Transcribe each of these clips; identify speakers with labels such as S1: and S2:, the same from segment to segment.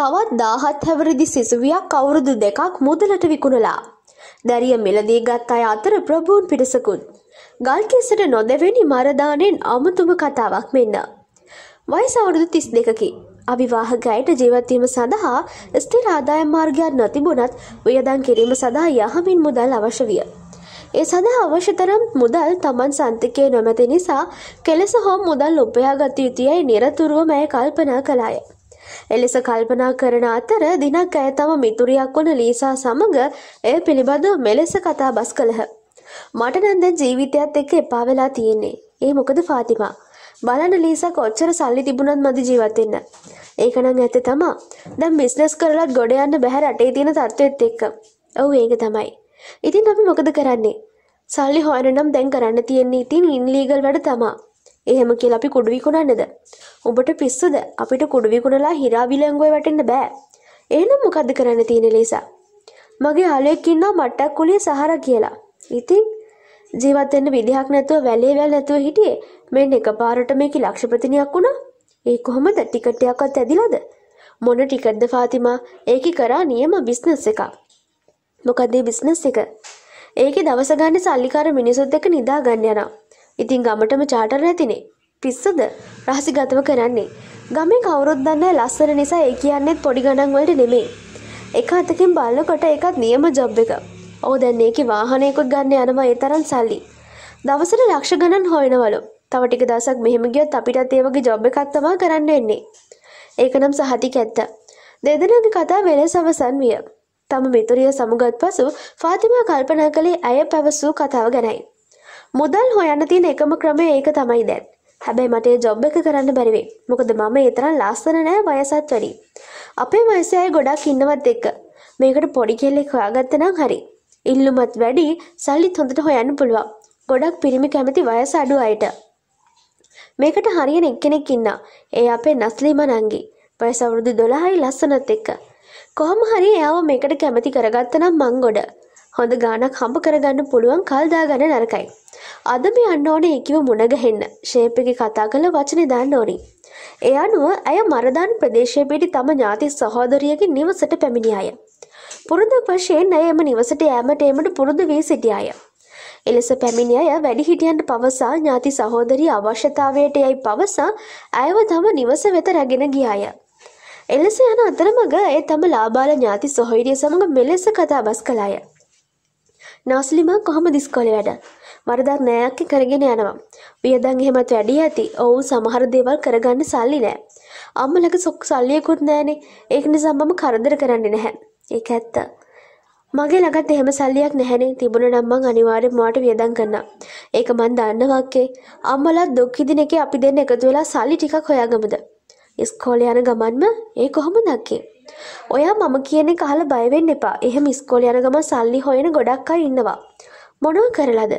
S1: තවත් දාහත් හැවරදි සිසුවියක් අවුරුදු දෙකක් මුදලට විකුණලා. දැරිය මිලදී ගත් අය අතර ප්‍රභූන් පිටසකුත්. ගල්කෙසට නොදැවෙනි මරදානෙන් අමුතුම කතාවක් මෙන්න. වයිස අවුරුදු තිස් දෙකකි. අවිවාහකයට ජීවත්වීම සඳහා ස්ථිර ආදායම් මාර්ගයක් නොතිබුණත් වියදන් කිරීම සඳහා යහමින් මුදල් අවශ්‍ය විය. ඒ සඳහා අවශ්‍යතරම් මුදල් තමන් සන්තිකය නොමැති නිසා කෙලෙස හෝ මුදල් උපයාගත යුතුයයි නිරතුරුව මැය කල්පනා කළාය. එලෙස කල්පනා කරන අතර දිනක් ඇය තම මිතුරියක් වන ලීසා සමඟ එය පිළිබඳව මෙලෙස කතා බස් කළහ. මට නම් දැන් ජීවිතයත් එක්ක එපා වෙලා තියෙන්නේ. ඒ මොකද ෆාතිමා? බලන්න ලීසා කොච්චර සල්ලි තිබුණත් මදි ජීවත් වෙන්න. ඒක නම් ඇත්ත තමා. දැන් බිස්නස් කරලත් ගොඩ යන්න බැහැ රටේ තියෙන තත්ත්වෙත් එක්ක. ඔව් ඒක තමයි. ඉතින් අපි මොකද කරන්නේ? සල්ලි හොයන නම් දැන් කරන්න තියෙන්නේ ඉතින් ඉන්ලීගල් වැඩ තමා. එහෙම කියලා අපි කුඩු විකුණන්නේද? උඹට පිස්සුද? අපිට කුඩු විකුණලා හිරා විලංගුවේ වැටෙන්න බෑ. එහෙනම් මොකද්ද කරන්න තියෙන්නේ ලීසා? මගේ යාළුවෙක් ඉන්නවා මට්ටක් කුලියේ සහර කියලා. ඉතින් ජීවත් වෙන්න විදිහක් නැතුව වැලේ වැල් නැතුව හිටියේ. මෙන්න එකපාරට මේකේ ලක්ෂපතිනියක් වුණා. ඒ කොහොමද ටිකට් එකක්වත් ඇදිලාද? මොන ටිකට්ද ෆාතිමා? ඒකේ කරා නියම බිස්නස් එකක්. මොකද මේ බිස්නස් එක? ඒකේ දවස ගන්න සල්ලිකාර මිනිසුත් එක්ක නිදා ගන්න යනවා. ඉතින් ගමටම චාටර් නැතිනේ. පිස්සද රහසිගතව කරන්නේ. ගමේ කවුරුත් දන්න ලස්සන නිසා ඒ කියන්නේත් පොඩි ගණන් වලට නෙමෙයි. එක අතකින් බලනකොට ඒකත් නියම ජොබ් එක. ඕ දැන් ඒකේ වාහනයකුත් ගන්න යනවා ඒ තරම් සල්ලි. දවසට ලක්ෂ ගණන් හොයනවලු. තව ටික දවසක් මෙහෙම ගියොත් අපිටත් ඒ වගේ ජොබ් එකක් තමයි කරන්න වෙන්නේ. ඒක නම් සහතික ඇත්ත. දෙදෙනාගේ කතා වෙලෙස අවසන් විය. තම මිතුරිය සමුගත් පසු ෆාතිමා කල්පනා කළේ ඇය පැවසූ කතාව ගැනයි. මුදල් හොයන්න තියෙන එකම ක්‍රමය ඒක තමයි දැන්. හැබැයි මට ජොබ් එක කරන්න බැරිවේ. මොකද මම ඒ තරම් ලස්සන නෑ වයසත් වැඩි. අපේ වයසේ අය ගොඩක් ඉන්නවත් එක්ක. මේකට පොඩි කෙල්ලෙක් හොයාගත්ත නම් හරි. ඉල්ලුමත් වැඩි සල්ලිත් හොඳට හොයන්න පුළුවන්. ගොඩක් පිරිමි කැමති වයස අඩු අයට. මේකට හරියන එක්කෙනෙක් ඉන්න. ඒ අපේ නස්ලීම නංගි. වයස අවුරුදු 12යි ලස්සනත් එක්ක. කොහොම හරි එයාව මේකට කැමති කරගත්ත නම් මං ගොඩ. හොඳ ගානක් හම්බ කරගන්න පුළුවන් කල්දා ගන්න නරකයි. අදම යන්න ඕන ඒකිව මුණගහෙන්න ශේපගේ කතා කළ වචන දාන්න ඕනි. එය අනුව ඇය මරදාන ප්‍රදේශය පිටි තම ඥාති සහෝදරියගේ නිවසට පැමිණි අය. පුරුදු වශයෙන් අය එම නිවසට යෑමට ඒමට පුරුදු වී සිටිය අය. එලෙස පැමිණි අය වැඩිහිටියන්ට පවසා ඥාති සහෝදරිය අවශ්‍යතාවයට යයි පවසා ඇයව තම නිවස වෙත රැගෙන ගිය අය. එලෙස යන අතරමඟ ඒ තම ලාබාල ඥාති සොහොයිරිය සමඟ මෙලෙස කතා බස් කලාය. නවසලිමා කොහොමද ඉස්කෝලේ වැඩ? වරදක් නෑයක් කරගෙන යනවා. වියදම් එහෙමත් වැඩි ඇති. ඔව් සමහර දේවල් කරගන්න සල්ලි නෑ. අම්මලගේ සොක් සල්ලියකුත් නෑනේ. ඒක නිසා මම කරදර කරන්නේ නැහැ. ඒක ඇත්ත. මගේ ළඟත් එහෙම සල්ලියක් නැහැනේ. තිබුණ නම් මං අනිවාර්යෙන් මොකට වියදම් කරනවා. ඒක මං දන්න වාක්කේ. අම්මලා දුක් විඳින එකේ අපි දෙන්න එකතු වෙලා සල්ලි ටිකක් හොයාගමුද? ඉස්කෝලේ යන ගමන්ම ඒ කොහොමද දැක්කේ? ඔයා මම කියන්නේ කහල බයවෙන්න එපා එහෙම ඉස්කෝල යන ගම සල්ලි හොයන ගොඩක් අය ඉන්නවා. මොනව කරලාද.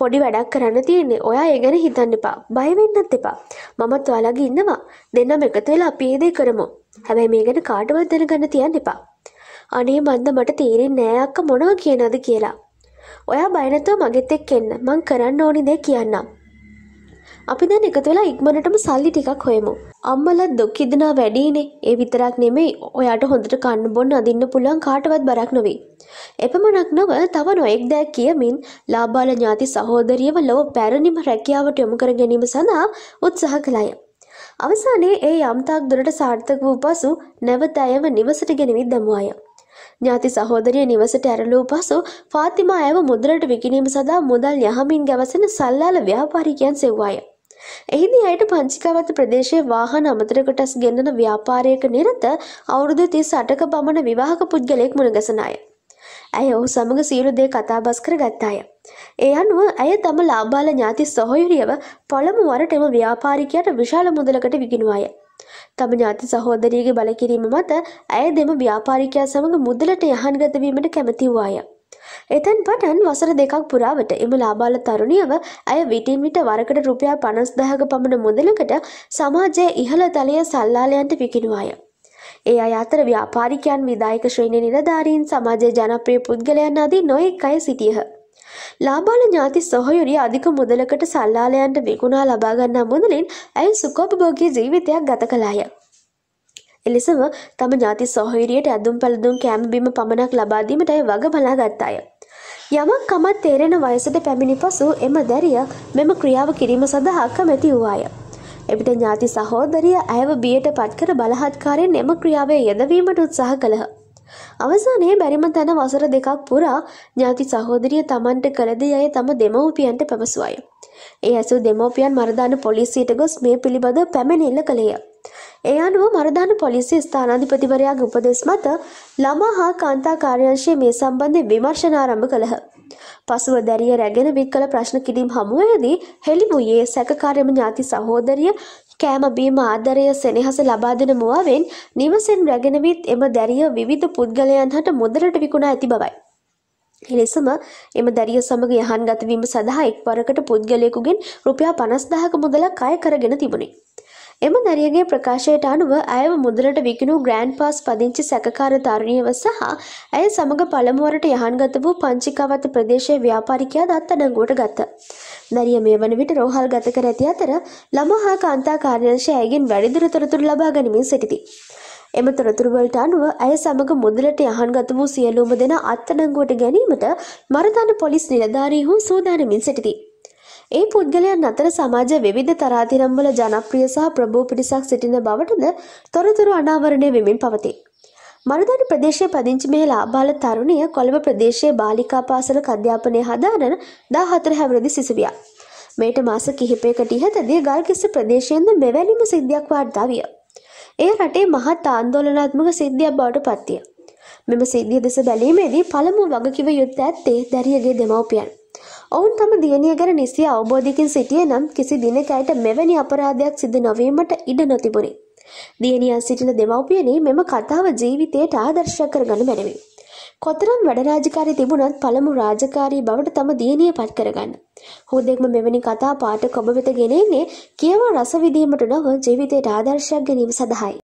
S1: පොඩි වැඩක් කරන්න තියෙන්නේ ඔයා ඒ ගැන හිතන්න එපා බයවෙන්නත් එපා මමත් ඔයාලගේ ඉන්නවා දෙන්නම එකතු වෙලා අපි ඒ දේ කරමු හැබැයි මේ ගැන කාටවත් දැනගන්න තියන්න එපා අනේ මන්ද මට තේරෙන්නේ නෑ අක්ක මොනව කියනවද කියලා ඔයා බය නැතුව මගෙත් එක්ක එන්න මං කරන්න ඕනි දේ කියන්නම් අපි දැන් එකතු වෙලා ඉක්මනටම සල්ලි ටිකක් හොයමු. අම්මලා දුක් ඉඳනා වැඩිනේ. ඒ විතරක් නෙමෙයි ඔයාට හොඳට කන්න බොන්න අදින්න පුළුවන් කාටවත් බරක් නොවේ. එපමණක් නොව තව නොඑක් දෑ කියමින් ලාබාල ඥාති සහෝදරියව ලොව පැරණිම රැකියාවට යොමු කර ගැනීම සඳහා උත්සාහ කළාය. අවසානයේ ඒ යම්තාක් දුරට සාර්ථක වූ පසු නැවත ඇයව නිවසට ගෙනවිත් දැමුවාය. ඥාති සහෝදරිය නිවසට ඇරලූ පසු ෆාතිමා ඇයව මුදලට විකිණීම සඳහා මුදල් යහමින් ගැවසෙන සල්ලාල ව්‍යාපාරිකයන් සෙව්වාය. එහිදී අයට පංචිකාවත ප්‍රදේශයේ වාහන අමතර කොටස් ගෙන්වන ව්‍යාපාරයක නිරත අවුරුදු 38ක පමණ විවාහක පුද්ගලයෙක් මුණගැසන අය. ඇය ඔහු සමග සියලු දේ කතාබස් කරගත් අය. ඒ අනුව ඇය තම ලාබාල ඥාති සහෝයුරියව පළමු වරට එම ව්‍යාපාරිකයාට විශාල මුදලකට විකිණුවා අය. තම ඥාති සහෝදරියගේ බලකිරීම මත ඇය දෙම ව්‍යාපාරිකයා සමග මුදලට යහන් ගත වීමට කැමති වූ අය. එතැන් පටන් වසර දෙකක් පුරාවට එම ලාබාල තරුණියව ඇය විටින් විට වරකට රුපියා පනස් දහක පමණ මුදලකට සමාජයේ ඉහළ තලය සල්ලාලයන්ට විකිනුවාය. ඒ අය අතර ව්‍යාපාරිකයන් විදායක ශ්‍රේණි නිලධාරීන් සමාජය ජනප්‍රිය පුද්ගලයන් අදී නොයෙක් අය සිටියහ. ලාබාල ඥාති සොහයුරිය අධික මුදලකට සල්ලාලයන්ට විකුණා ලබාගන්නා මුදලින් ඇය සුකෝපභෝගී ජීවිතයක් ගත කළාය. එලෙසම තම ඥාති සොහොයිරියට ඇඳුම් පැළඳුම් කෑම බීම පමණක් ලබා දීමටයි වග බලාගත් අය. යමක් කමක් තේරෙන වයසට පැමිණි පසු එම දැරිය මෙම ක්‍රියාව කිරීම සඳහා කැමැති වූ අය. එවිට ඥාති සහෝදරිය ඇයව බියට පත්කර බලහත්කාරයෙන් එම ක්‍රියාවේ යෙදවීමට උත්සාහ කළහ. අවසානයේ බැරිම තැන වසර දෙකක් පුරා ඥාති සහෝදරිය තමන්ට කළදී අය තම දෙමව්පියන්ට පැවසුවය. ඒ ඇසූ දෙමව්පියන් මරදාන පොලිසියට ගොස් මේ පිළිබඳ පැමිණිල්ල කළේය. ඒ අනුව මරදාන පොලිසිය ස්ථානාධිපතිවරයාගේ උපදෙස් මත ළමා හා කාන්තා කාර්යාංශයේ මේ සම්බන්ධයෙන් විමර්ශන ආරම්භ කළහ. පසුව දැරිය රැගෙන වික්කල ප්‍රශ්න කිරීම් හමුවේදී හෙළිමුයේ සැකකාරයම ඥාති සහෝදරිය කෑම බීම ආදරය සෙනෙහස ලබා දෙන මුවාවෙන් නිවසෙන් රැගෙන විත් එම දැරිය විවිධ පුද්ගලයන් හට මුදලට විකුණා ඇති බවයි. එලෙසම එම දැරිය සමග යහන් ගතවීම සඳහා එක් වරකට පුද්ගලයෙකුගෙන් රුපියා 50000ක මුදලක් අය කරගෙන තිබුණේ. එම නරියගේ ප්‍රකාශයට අනුව ඇයව මුදලට විකිණූ ග්‍රෑන්ඩ් පාස් පදිංචි සැකකාර තරුණියව සහ ඇය සමඟ පළමුවරට යහන්ගත වූ පංචිකාවත ප්‍රදේශයේ ව්‍යාපාරිකයා දත් අඩංගුවට ගත. නරිය මේ වන විට රෝහල් ගත කර ඇති අතර ළමා හා කාන්තා කාර්යංශය ඇයගෙන් වැඩිදුර තොරතුරු ලබා ගනිමින් සිටිති. එම තොරතුරුවලට අනුව ඇය සමඟ මුදලට යහන්ගත වූ සියලූම දෙන අත්තඩංගුවට ගැනීමට මරතන පොලිස් නිලධාරීහු සූදානමින් සිටිති. ඒ පුද්ගලයන් අතර සමාජ විවිධ තරාතිරම්වල ජනප්‍රිය සහ ප්‍රභූ පිරිසක් සිටින බවටද තොරතුරු අනාවරණය වෙමින් පවතී. මරදාන ප්‍රදේශයේ පදිංචි මේ ලාබාල තරුණිය කොළඹ ප්‍රදේශයේ බාලිකා පාසලක අධ්‍යාපනය හදාරන 14 හැවිරිදි සිසුවියක්. මේට මාස කිහිපයකට ඉහතදී ගල්කිස්ස ප්‍රදේශයෙන්ද මෙවැනිම සිද්ධියක් වාර්තා විය. ඒ රටේ මහත් ආందోලනාත්මක සිද්ධියක් බවට පත්විය. මෙම සිද්ධිය දෙස බැලීමේදී පළමුව වගකිව යුත්තේ ඇත්තේ දැරියගේ දෙමව්පියන්. ඔවුන් තම දියණිය ගැන නිසි අවබෝධයකින් සිටියේ නම් කිසි දිනක ඇයට මෙවැනි අපරාධයක් සිදු නොවීමට ඉඩ නොතිබුණි. දියණියන් සිටින දෙමව්පියනේ මෙම කතාව ජීවිතයට ආදර්ශයක් කරගනු බැරිවි. කොතරම් වැඩ රාජකාරී තිබුණත් පළමු රාජකාරී බවට තම දියණිය පත් කරගන්න. හුදෙක්ම මෙවැනි කතා පාඨ කොබ වෙත ගෙනෙන්නේ කියවා රස විඳීමට නොව ජීවිතයට ආදර්ශයක් ගැනීම සඳහායි.